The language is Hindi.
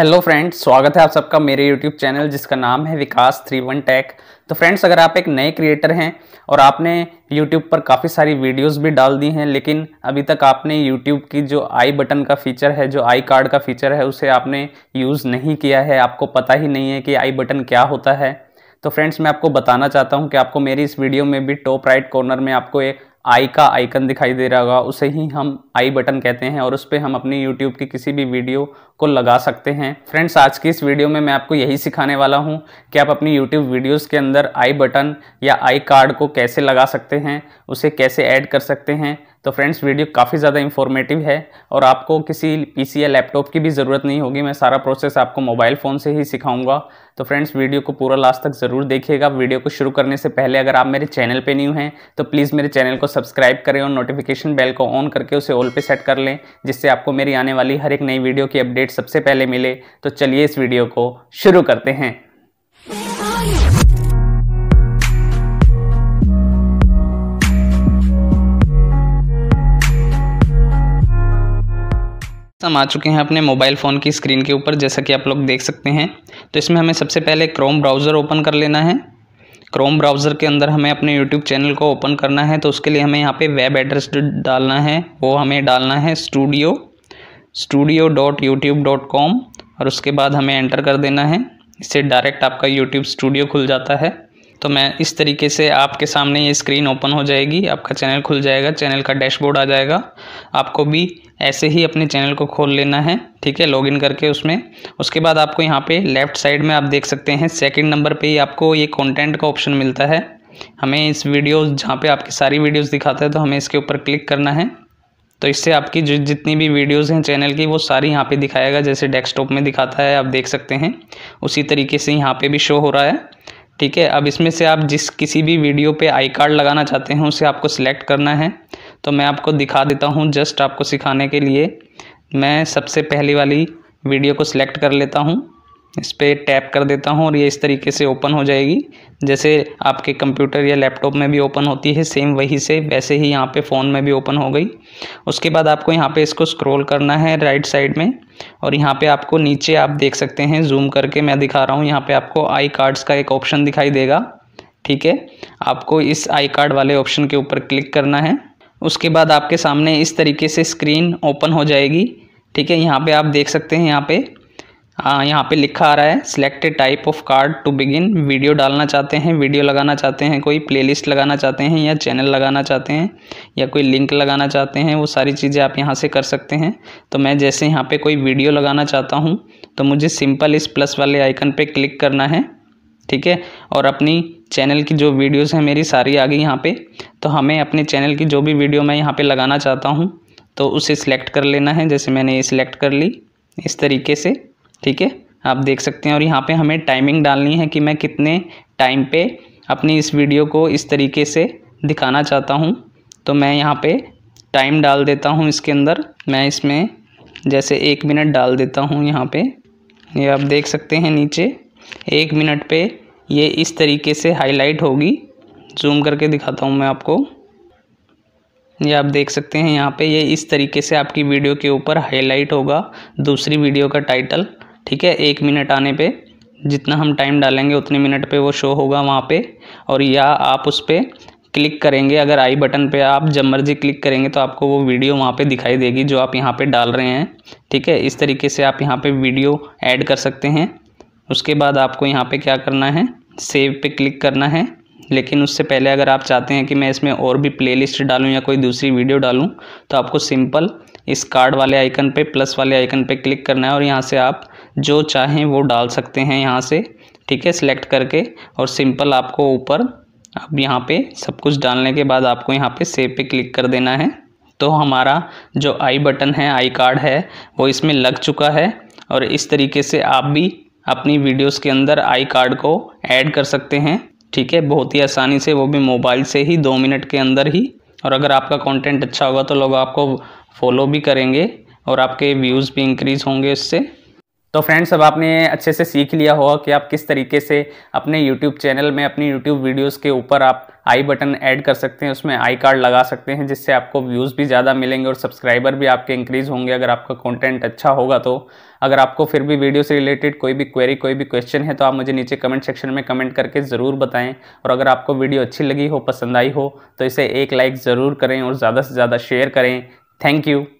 हेलो फ्रेंड्स स्वागत है आप सबका मेरे यूट्यूब चैनल जिसका नाम है विकास थ्री वन टैक तो फ्रेंड्स अगर आप एक नए क्रिएटर हैं और आपने यूट्यूब पर काफ़ी सारी वीडियोस भी डाल दी हैं लेकिन अभी तक आपने यूट्यूब की जो आई बटन का फीचर है जो आई कार्ड का फीचर है उसे आपने यूज़ नहीं किया है आपको पता ही नहीं है कि आई बटन क्या होता है तो फ्रेंड्स मैं आपको बताना चाहता हूँ कि आपको मेरी इस वीडियो में भी टॉप राइट कॉर्नर में आपको एक आई का आइकन दिखाई दे रहा होगा उसे ही हम आई बटन कहते हैं और उस पर हम अपनी यूट्यूब की किसी भी वीडियो को लगा सकते हैं फ्रेंड्स आज की इस वीडियो में मैं आपको यही सिखाने वाला हूं कि आप अपनी यूट्यूब वीडियोस के अंदर आई बटन या आई कार्ड को कैसे लगा सकते हैं उसे कैसे ऐड कर सकते हैं तो फ्रेंड्स वीडियो काफ़ी ज़्यादा इन्फॉर्मेटिव है और आपको किसी पीसी या लैपटॉप की भी ज़रूरत नहीं होगी मैं सारा प्रोसेस आपको मोबाइल फ़ोन से ही सिखाऊंगा तो फ्रेंड्स वीडियो को पूरा लास्ट तक ज़रूर देखिएगा वीडियो को शुरू करने से पहले अगर आप मेरे चैनल पर न्यू हैं तो प्लीज़ मेरे चैनल को सब्सक्राइब करें और नोटिफिकेशन बेल को ऑन करके उसे ऑल पे सेट कर लें जिससे आपको मेरी आने वाली हर एक नई वीडियो की अपडेट सबसे पहले मिले तो चलिए इस वीडियो को शुरू करते हैं हम आ चुके हैं अपने मोबाइल फ़ोन की स्क्रीन के ऊपर जैसा कि आप लोग देख सकते हैं तो इसमें हमें सबसे पहले क्रोम ब्राउज़र ओपन कर लेना है क्रोम ब्राउज़र के अंदर हमें अपने यूट्यूब चैनल को ओपन करना है तो उसके लिए हमें यहाँ पे वेब एड्रेस डालना है वो हमें डालना है studio studio dot YouTube dot com और उसके बाद हमें एंटर कर देना है इससे डायरेक्ट आपका यूट्यूब स्टूडियो खुल जाता है तो मैं इस तरीके से आपके सामने ये स्क्रीन ओपन हो जाएगी आपका चैनल खुल जाएगा चैनल का डैशबोर्ड आ जाएगा आपको भी ऐसे ही अपने चैनल को खोल लेना है ठीक है लॉगिन करके उसमें उसके बाद आपको यहाँ पे लेफ़्ट साइड में आप देख सकते हैं सेकंड नंबर पे ही आपको ये कंटेंट का ऑप्शन मिलता है हमें इस वीडियो जहाँ पे आपकी सारी वीडियोस दिखाता है तो हमें इसके ऊपर क्लिक करना है तो इससे आपकी जो जितनी भी वीडियोस हैं चैनल की वो सारी यहाँ पे दिखाएगा जैसे डेस्कटॉप में दिखाता है आप देख सकते हैं उसी तरीके से यहाँ पे भी शो हो रहा है ठीक है अब इसमें से आप जिस किसी भी वीडियो पे आई कार्ड लगाना चाहते हैं उसे आपको सिलेक्ट करना है तो मैं आपको दिखा देता हूँ जस्ट आपको सिखाने के लिए मैं सबसे पहली वाली वीडियो को सिलेक्ट कर लेता हूँ इस पर टैप कर देता हूँ और ये इस तरीके से ओपन हो जाएगी जैसे आपके कंप्यूटर या लैपटॉप में भी ओपन होती है सेम वही से वैसे ही यहाँ पे फ़ोन में भी ओपन हो गई उसके बाद आपको यहाँ पे इसको स्क्रॉल करना है राइट साइड में और यहाँ पे आपको नीचे आप देख सकते हैं जूम करके मैं दिखा रहा हूँ यहाँ पर आपको आई कार्ड्स का एक ऑप्शन दिखाई देगा ठीक है आपको इस आई कार्ड वाले ऑप्शन के ऊपर क्लिक करना है उसके बाद आपके सामने इस तरीके से स्क्रीन ओपन हो जाएगी ठीक है यहाँ पर आप देख सकते हैं यहाँ पर हाँ, यहाँ पे लिखा आ रहा है selected type of card to begin video डालना चाहते हैं वीडियो लगाना चाहते हैं कोई प्लेलिस्ट लगाना चाहते हैं या चैनल लगाना चाहते हैं या कोई लिंक लगाना चाहते हैं वो सारी चीज़ें आप यहाँ से कर सकते हैं तो मैं जैसे यहाँ पे कोई वीडियो लगाना चाहता हूँ तो मुझे सिंपल इस प्लस वाले आइकन पर क्लिक करना है ठीक है और अपनी चैनल की जो वीडियोज़ हैं मेरी सारी आ गई यहाँ पर तो हमें अपने चैनल की जो भी वीडियो मैं यहाँ पर लगाना चाहता हूँ तो उसे सिलेक्ट कर लेना है जैसे मैंने ये सिलेक्ट कर ली इस तरीके से ठीक है आप देख सकते हैं और यहाँ पे हमें टाइमिंग डालनी है कि मैं कितने टाइम पे अपनी इस वीडियो को इस तरीके से दिखाना चाहता हूँ तो मैं यहाँ पे टाइम डाल देता हूँ इसके अंदर मैं इसमें जैसे एक मिनट डाल देता हूँ यहाँ पे ये आप देख सकते हैं नीचे एक मिनट पे ये इस तरीके से हाईलाइट होगी जूम करके दिखाता हूँ मैं आपको ये आप देख सकते हैं यहाँ पे ये इस तरीके से आपकी वीडियो के ऊपर हाईलाइट होगा दूसरी वीडियो का टाइटल ठीक है एक मिनट आने पे जितना हम टाइम डालेंगे उतने मिनट पे वो शो होगा वहाँ पे और या आप उस पर क्लिक करेंगे अगर आई बटन पे आप जब मर्जी क्लिक करेंगे तो आपको वो वीडियो वहाँ पे दिखाई देगी जो आप यहाँ पे डाल रहे हैं ठीक है इस तरीके से आप यहाँ पे वीडियो ऐड कर सकते हैं उसके बाद आपको यहाँ पे क्या करना है सेव पे क्लिक करना है लेकिन उससे पहले अगर आप चाहते हैं कि मैं इसमें और भी प्ले डालूं या कोई दूसरी वीडियो डालूँ तो आपको सिंपल इस कार्ड वाले आइकन पे प्लस वाले आइकन पे क्लिक करना है और यहाँ से आप जो चाहें वो डाल सकते हैं यहाँ से ठीक है सिलेक्ट करके और सिंपल आपको ऊपर अब यहाँ पे सब कुछ डालने के बाद आपको यहाँ पे सेव पे क्लिक कर देना है तो हमारा जो आई बटन है आई कार्ड है वो इसमें लग चुका है और इस तरीके से आप भी अपनी वीडियोस के अंदर आई कार्ड को ऐड कर सकते हैं ठीक है बहुत ही आसानी से वो भी मोबाइल से ही दो मिनट के अंदर ही और अगर आपका कंटेंट अच्छा होगा तो लोग आपको फॉलो भी करेंगे और आपके व्यूज़ भी इंक्रीज़ होंगे इससे तो फ्रेंड्स अब आपने अच्छे से सीख लिया होगा कि आप किस तरीके से अपने यूट्यूब चैनल में अपनी यूट्यूब वीडियोस के ऊपर आप आई बटन ऐड कर सकते हैं उसमें आई कार्ड लगा सकते हैं जिससे आपको व्यूज़ भी ज़्यादा मिलेंगे और सब्सक्राइबर भी आपके इंक्रीज़ होंगे अगर आपका कंटेंट अच्छा होगा तो अगर आपको फिर भी वीडियो से रिलेटेड कोई भी क्वेरी कोई भी क्वेश्चन है तो आप मुझे नीचे कमेंट सेक्शन में कमेंट करके ज़रूर बताएँ और अगर आपको वीडियो अच्छी लगी हो पसंद आई हो तो इसे एक लाइक ज़रूर करें और ज़्यादा से ज़्यादा शेयर करें Thank you.